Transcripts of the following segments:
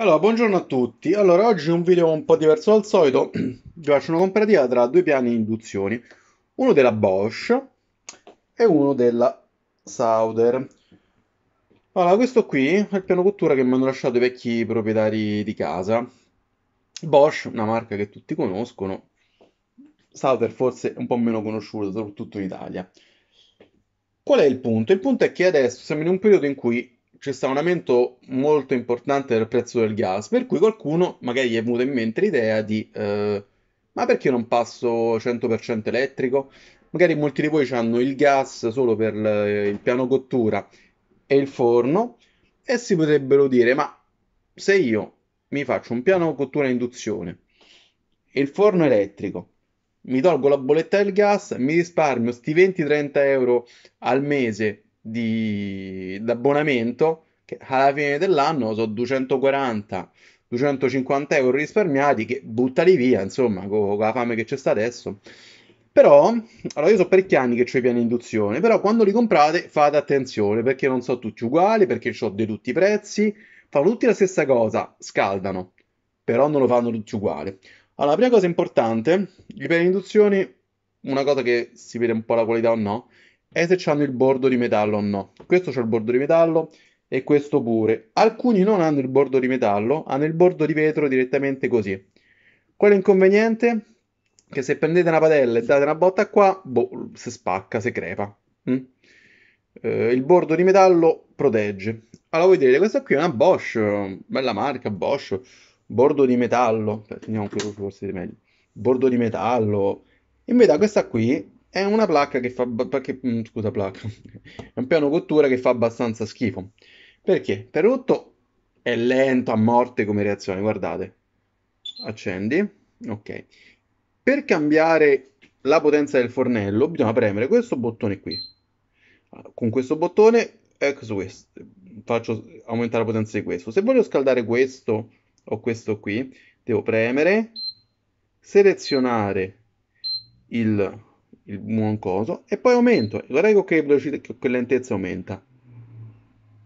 Allora, buongiorno a tutti. Allora, oggi un video un po' diverso dal solito. Vi faccio una comparativa tra due piani di induzioni. Uno della Bosch e uno della Sauder. Allora, questo qui è il piano cottura che mi hanno lasciato i vecchi proprietari di casa. Bosch, una marca che tutti conoscono. Sauder forse un po' meno conosciuta, soprattutto in Italia. Qual è il punto? Il punto è che adesso siamo in un periodo in cui c'è stato un aumento molto importante del prezzo del gas, per cui qualcuno magari gli è venuto in mente l'idea di eh, ma perché non passo 100% elettrico? Magari molti di voi hanno il gas solo per il piano cottura e il forno e si potrebbero dire ma se io mi faccio un piano cottura a induzione, il forno elettrico, mi tolgo la bolletta del gas, mi risparmio sti 20-30 euro al mese di abbonamento che alla fine dell'anno sono 240 250 euro risparmiati che buttali via insomma con, la fame che c'è sta adesso però allora io so parecchi anni che ho i piani induzione però quando li comprate fate attenzione perché non sono tutti uguali perché ho di tutti i prezzi fanno tutti la stessa cosa scaldano però non lo fanno tutti uguali allora la prima cosa importante i piani induzione una cosa che si vede un po' la qualità o no e se hanno il bordo di metallo o no. Questo c'è il bordo di metallo e questo pure. Alcuni non hanno il bordo di metallo, hanno il bordo di vetro direttamente così. Qual è l'inconveniente? Che se prendete una padella e date una botta qua, boh, si spacca, si crepa. Mm? Eh, il bordo di metallo protegge. Allora voi direte, questa qui è una Bosch, bella marca Bosch, bordo di metallo. Aspetta, andiamo qui, forse meglio. Bordo di metallo. In verità questa qui è una placca che fa. Perché, mm, scusa, placca. È un piano cottura che fa abbastanza schifo. Perché? Perotto è lento a morte come reazione, guardate. Accendi. Ok. Per cambiare la potenza del fornello bisogna premere questo bottone qui. Con questo bottone, ecco su questo, faccio aumentare la potenza di questo. Se voglio scaldare questo o questo qui, devo premere, selezionare il il buon coso e poi aumento. Guardate che, velocità, che lentezza aumenta.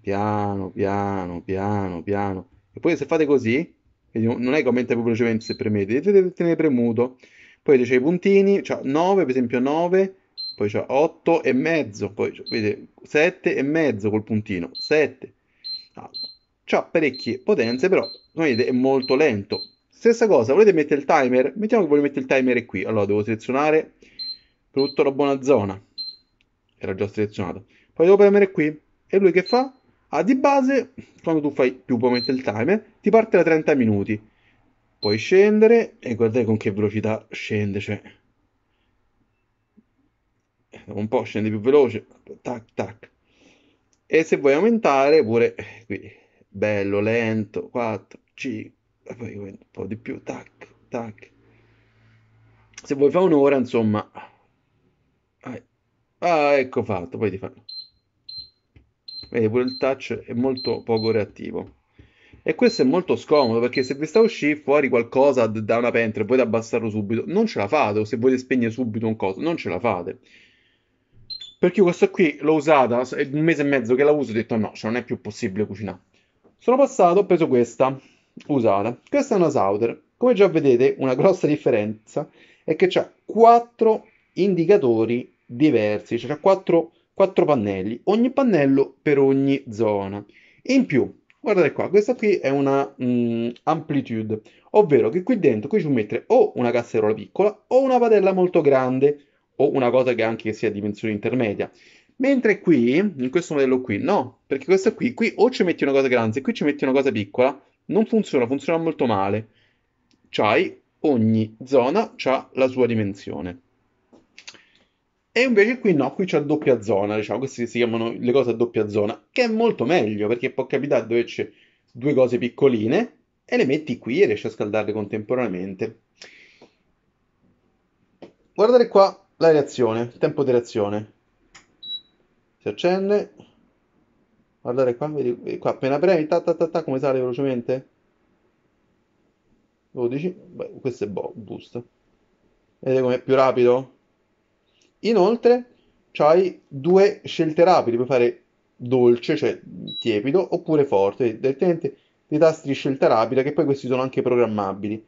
Piano, piano, piano, piano. E poi se fate così, non è che aumenta più velocemente se premete, dovete tenere premuto. Poi c'è i puntini, cioè 9 per esempio 9, poi c'è 8 e mezzo, poi vedete 7 e mezzo col puntino, 7. Ah, c'ha parecchie potenze, però come vedete è molto lento. Stessa cosa, volete mettere il timer? Mettiamo che voglio mettere il timer qui. Allora devo selezionare prodotto la buona zona. Era già selezionato. Poi devo premere qui. E lui che fa? Ah, di base, quando tu fai più, puoi mettere il timer, ti parte da 30 minuti. Puoi scendere e guardate con che velocità scende, cioè... Dopo un po' scende più veloce, tac tac. E se vuoi aumentare, pure qui, bello, lento, 4, 5, poi un po' di più, tac tac. Se vuoi fare un'ora, insomma, eh, ah, ecco fatto, poi ti fa... Vedi, pure il touch è molto poco reattivo. E questo è molto scomodo, perché se vi sta uscendo fuori qualcosa da una pentola e volete abbassarlo subito, non ce la fate, o se volete spegnere subito un coso, non ce la fate. Perché questa qui l'ho usata, è un mese e mezzo che la uso, ho detto no, cioè non è più possibile cucinare. Sono passato, ho preso questa, usata. Questa è una Sauter. Come già vedete, una grossa differenza è che ha quattro indicatori diversi, cioè quattro, quattro pannelli, ogni pannello per ogni zona. In più, guardate qua, questa qui è una mh, mm, amplitude, ovvero che qui dentro qui ci può mettere o una casseruola piccola o una padella molto grande o una cosa che anche sia dimensione intermedia. Mentre qui, in questo modello qui, no, perché questa qui, qui o ci metti una cosa grande, se qui ci metti una cosa piccola, non funziona, funziona molto male. C'hai, ogni zona ha la sua dimensione. E invece qui no, qui c'è doppia zona, diciamo, queste si chiamano le cose a doppia zona, che è molto meglio perché può capitare dove c'è due cose piccoline e le metti qui e riesci a scaldarle contemporaneamente. Guardate qua la reazione, tempo di reazione. Si accende. Guardate qua, vedi, qua appena premi, ta, ta, ta, ta come sale velocemente. 12, Beh, questo è bo- boost. Vedete com'è più rapido? Inoltre hai due scelte rapide, puoi fare dolce, cioè tiepido, oppure forte, direttamente dei tasti di scelta rapida che poi questi sono anche programmabili,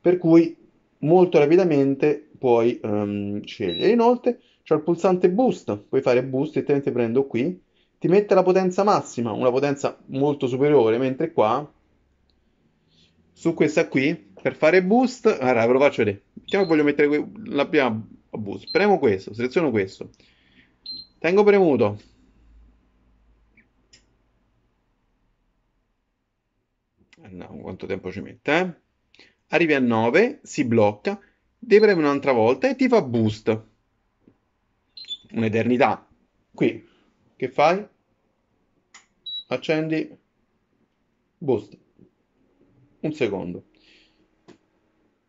per cui molto rapidamente puoi um, scegliere. Inoltre c'è il pulsante boost, puoi fare boost direttamente prendo qui, ti mette la potenza massima, una potenza molto superiore, mentre qua su questa qui per fare boost, allora ve lo faccio vedere. Diciamo che voglio mettere la prima boost. Premo questo, seleziono questo. Tengo premuto. Andiamo, eh quanto tempo ci mette, eh? Arrivi a 9, si blocca, devi premere un'altra volta e ti fa boost. Un'eternità. Qui, che fai? Accendi, boost. Un secondo.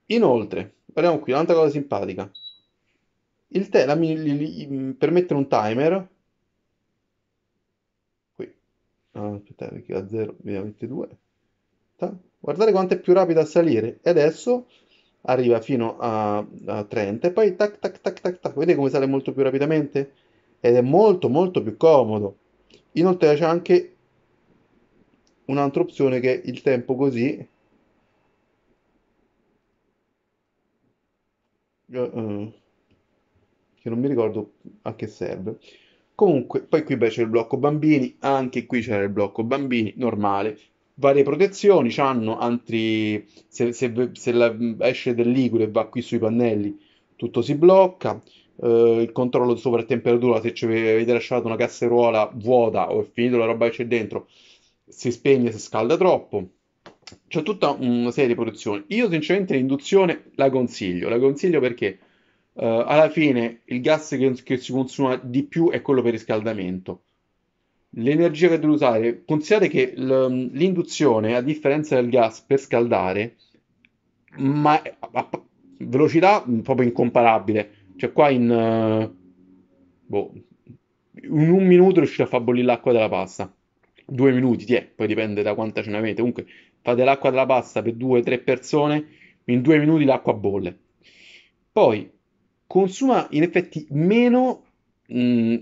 Inoltre, vediamo qui un'altra cosa simpatica. Il tè la, mi- li- li- mm, per mettere un timer, qui, no, ah, aspetta perché a 0 mi 22, guardate quanto è più rapido a salire, e adesso arriva fino a, a 30 e poi tac tac tac tac tac, vedete come sale molto più rapidamente? Ed è molto molto più comodo. Inoltre c'è anche un'altra opzione che è il tempo così, uh che non mi ricordo a che serve. Comunque, poi qui beh, c'è il blocco bambini, anche qui c'era il blocco bambini, normale. Varie protezioni, c'hanno altri... Se, se, se la, esce del liquido e va qui sui pannelli, tutto si blocca. Uh, il controllo sopra temperatura, se ci avete lasciato una casseruola vuota o è finita la roba che c'è dentro, si spegne si scalda troppo. C'è tutta una serie di protezioni. Io sinceramente l'induzione la consiglio, la consiglio perché uh, alla fine il gas che, che, si consuma di più è quello per riscaldamento. L'energia che devo usare, considerate che l- mm, l'induzione, a differenza del gas, per scaldare, ma a, a, velocità mm, proprio incomparabile. Cioè qua in... Uh, boh, in un minuto riuscite a far bollire l'acqua della pasta. Due minuti, tiè, poi dipende da quanta ce n'avete. Comunque, fate l'acqua della pasta per due o tre persone, in due minuti l'acqua bolle. Poi, consuma in effetti meno mh, mm,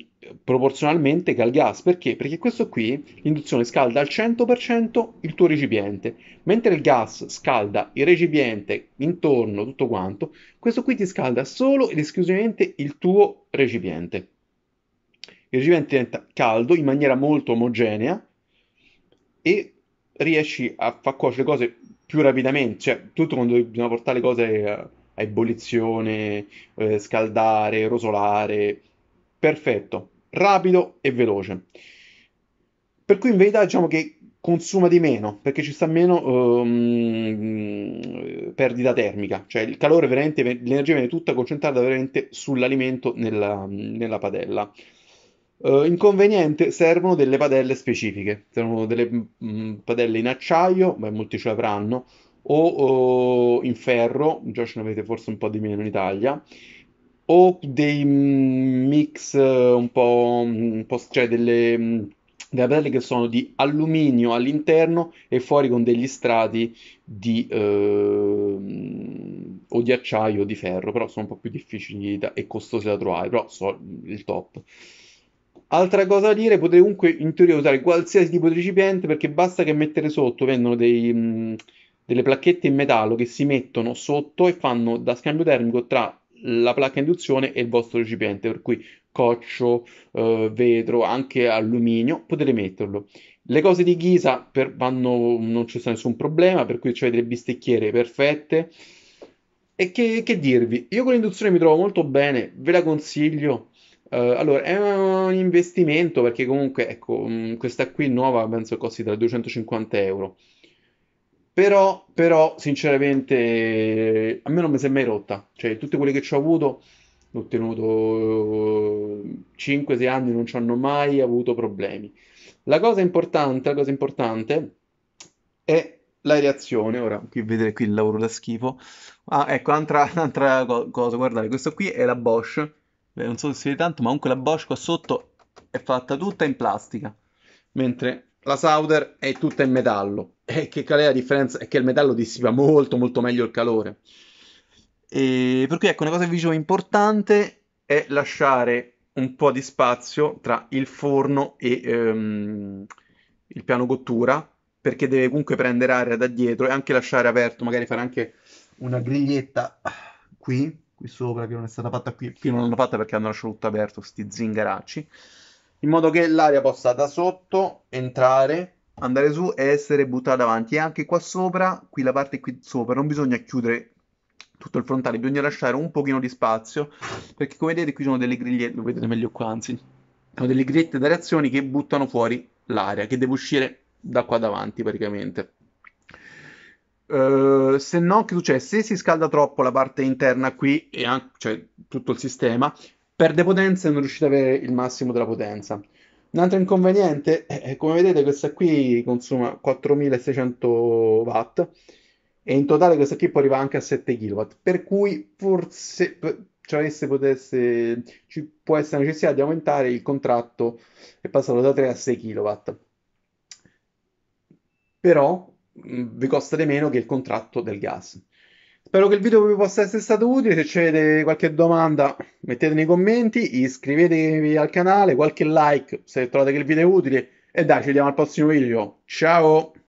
proporzionalmente che al gas. Perché? Perché questo qui, l'induzione scalda al 100% il tuo recipiente, mentre il gas scalda il recipiente intorno, tutto quanto, questo qui ti scalda solo ed esclusivamente il tuo recipiente. Il recipiente diventa caldo in maniera molto omogenea e riesci a far cuocere le cose più rapidamente, cioè tutto quando bisogna portare le cose... A eh, ebollizione, eh, scaldare, rosolare. Perfetto, rapido e veloce. Per cui in verità diciamo che consuma di meno perché ci sta meno um, perdita termica, cioè il calore veramente, l'energia viene tutta concentrata veramente sull'alimento nella, nella padella. Uh, inconveniente, servono delle padelle specifiche, servono delle mh, mm, padelle in acciaio, beh, molti ce l'avranno, o, o in ferro, già ce ne avete forse un po' di meno in Italia, o dei mm, mix eh, un po', mm, un po' cioè delle, mm, delle pelle che sono di alluminio all'interno e fuori con degli strati di eh, o di acciaio o di ferro, però sono un po' più difficili da, e costose da trovare, però sono il top. Altra cosa da dire, potete comunque in teoria usare qualsiasi tipo di recipiente perché basta che mettere sotto, vendono dei... Mh, delle placchette in metallo che si mettono sotto e fanno da scambio termico tra la placca induzione e il vostro recipiente, per cui coccio, eh, vetro, anche alluminio, potete metterlo. Le cose di ghisa per, vanno, non c'è nessun problema, per cui avete le bistecchiere perfette. E che, che, dirvi? Io con l'induzione mi trovo molto bene, ve la consiglio. Eh, allora, è un investimento perché comunque, ecco, mm, questa qui nuova penso costi tra 250 euro. Però, però, sinceramente, a me non mi si è mai rotta. Cioè, tutte quelle che ci ho avuto, l'ho tenuto 5-6 eh, anni, non ci hanno mai avuto problemi. La cosa importante, la cosa importante è la reazione. Ora, qui vedete qui il lavoro da schifo. Ah, ecco, un'altra, un'altra cosa, guardate, questo qui è la Bosch. Beh, non so se si vede tanto, ma comunque la Bosch qua sotto è fatta tutta in plastica. Mentre la Sauder è tutta in metallo. E che qual è la differenza? È che il metallo dissipa molto, molto meglio il calore. E per cui ecco, una cosa che vi dicevo importante è lasciare un po' di spazio tra il forno e ehm, il piano cottura, perché deve comunque prendere aria da dietro e anche lasciare aperto, magari fare anche una griglietta qui, qui sopra, che non è stata fatta qui, qui non l'hanno fatta perché hanno lasciato tutto aperto, sti zingaracci in modo che l'aria possa da sotto entrare, andare su e essere buttata avanti. E anche qua sopra, qui la parte qui sopra, non bisogna chiudere tutto il frontale, bisogna lasciare un pochino di spazio, perché come vedete qui sono delle grigliette, lo vedete meglio qua anzi, sono delle grigliette da reazioni che buttano fuori l'aria, che deve uscire da qua davanti praticamente. Uh, se no, che succede? Se si scalda troppo la parte interna qui, e anche, cioè tutto il sistema, perde potenza e non riuscite ad avere il massimo della potenza. Un altro inconveniente è, eh, eh, come vedete, questa qui consuma 4600 watt e in totale questa qui può arrivare anche a 7 kW, per cui forse cioè, potesse, ci può essere necessità di aumentare il contratto e passarlo da 3 a 6 kW. Però vi costa di meno che il contratto del gas. Spero che il video vi possa essere stato utile. Se avete qualche domanda, mettete nei commenti, iscrivetevi al canale, qualche like se trovate che il video è utile. E dai, ci vediamo al prossimo video. Ciao!